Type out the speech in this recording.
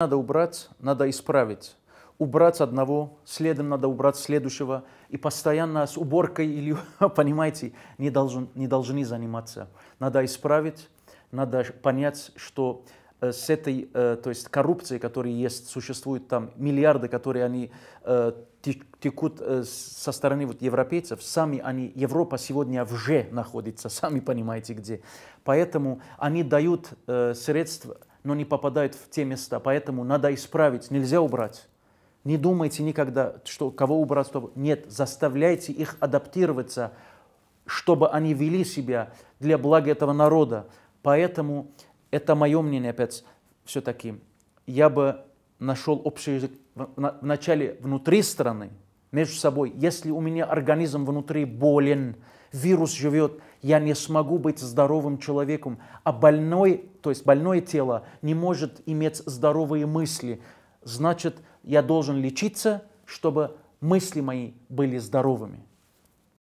Надо убрать, надо исправить. Убрать одного, следом надо убрать следующего. И постоянно с уборкой или, понимаете, не, должен, не должны заниматься. Надо исправить, надо понять, что э, с этой, э, то есть коррупцией, которая есть, существуют там миллиарды, которые они э, текут со стороны вот европейцев, сами они, Европа сегодня уже находится, сами понимаете где. Поэтому они дают средства но не попадают в те места. Поэтому надо исправить, нельзя убрать. Не думайте никогда, что кого убрать, чтобы... Нет, заставляйте их адаптироваться, чтобы они вели себя для блага этого народа. Поэтому это мое мнение, опять, все-таки. Я бы нашел общий язык вначале внутри страны, между собой. Если у меня организм внутри болен, вирус живет, я не смогу быть здоровым человеком, а больной, то есть больное тело не может иметь здоровые мысли. Значит, я должен лечиться, чтобы мысли мои были здоровыми.